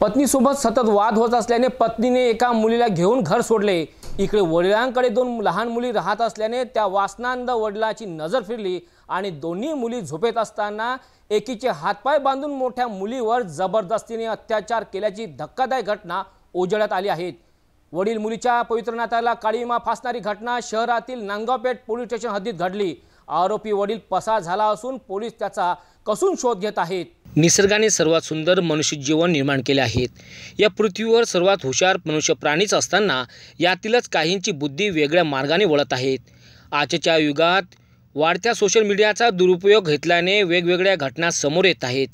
पत्नीसोबत सतत वाद होत असल्याने पत्नीने एका मुलीला घेऊन घर सोडले इकडे वडिलांकडे दोन लहान मुली राहत असल्याने त्या वासनांद वडिलाची नजर फिरली आणि दोन्ही मुली झोपेत असताना एकीचे हातपाय बांधून मोठ्या मुलीवर जबरदस्तीने अत्याचार केल्याची धक्कादायक घटना उजळत आली आहेत वडील मुलीच्या पवित्रनाथाला काळीमा फासणारी घटना शहरातील नांगावपेठ पोलीस स्टेशन हद्दीत घडली आरोपी वडील पसार झाला असून पोलीस त्याचा कसून शोध घेत आहेत निसर्गाने सर्वात सुंदर मनुष्य जीवन निर्माण केले आहेत या पृथ्वीवर सर्वात हुशार मनुष्य प्राणीच असताना यातीलच काहींची बुद्धी वेगळ्या मार्गाने वळत आहेत आजच्या युगात वाढत्या सोशल मीडियाचा दुरुपयोग घेतल्याने वेगवेगळ्या घटना समोर येत आहेत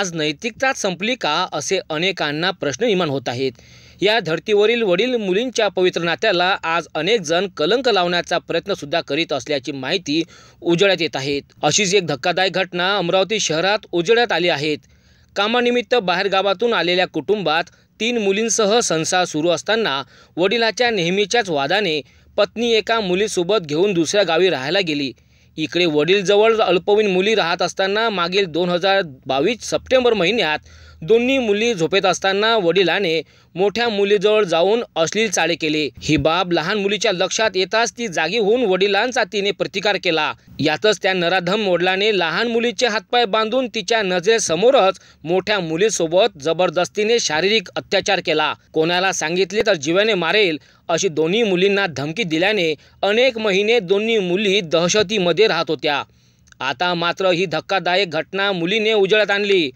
आज नैतिकता संपली का असे अनेकांना प्रश्न निर्माण होत आहेत या धर्तीवरील वडील मुलींच्या पवित्र नात्याला आज अनेक जण कलंक लावण्याचा प्रयत्नसुद्धा करीत असल्याची माहिती उजळ्यात येत आहेत अशीच एक धक्कादायक घटना अमरावती शहरात उजळ्यात आली आहेत कामानिमित्त गावातून आलेल्या कुटुंबात तीन मुलींसह संसार सुरू असताना वडिलाच्या नेहमीच्याच वादाने पत्नी एका मुलीसोबत घेऊन दुसऱ्या गावी राहायला गेली इकडे वडीलजवळ अल्पवयीन मुली राहत असताना मागील दोन हजार बावीस सप्टेंबर महिन्यात दोन्ही मुली झोपेत असताना वडिलाने मोठ्या मुलीजवळ जाऊन अश्लील चाळे केले ही बाब लहान मुलीच्या लक्षात येताच ती जागी होऊन वडिलांचा तिने प्रतिकार केला यातच त्या नराधम मोडलाने लहान मुलीचे हातपाय बांधून तिच्या नजरेसमोरच मोठ्या मुलीसोबत जबरदस्तीने शारीरिक अत्याचार केला कोणाला सांगितले तर जीवाने मारेल अशी दोन्ही मुलींना धमकी दिल्याने अनेक महिने दोन्ही मुली दहशतीमध्ये राहत होत्या आता मात्र ही धक्कादायक घटना मुलीने उजळत आणली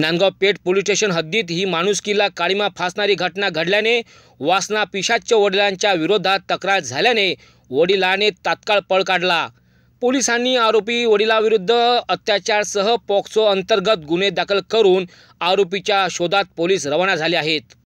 नांदगाव पेठ पोलीस स्टेशन हद्दीत ही माणुसकीला काळीमा फासणारी घटना घडल्याने वासना पिशाच्य वडिलांच्या विरोधात तक्रार झाल्याने वडिलाने तात्काळ पळ काढला पोलिसांनी आरोपी वडिलाविरुद्ध अत्याचारसह पॉक्सो अंतर्गत गुन्हे दाखल करून आरोपीच्या शोधात पोलीस रवाना झाले आहेत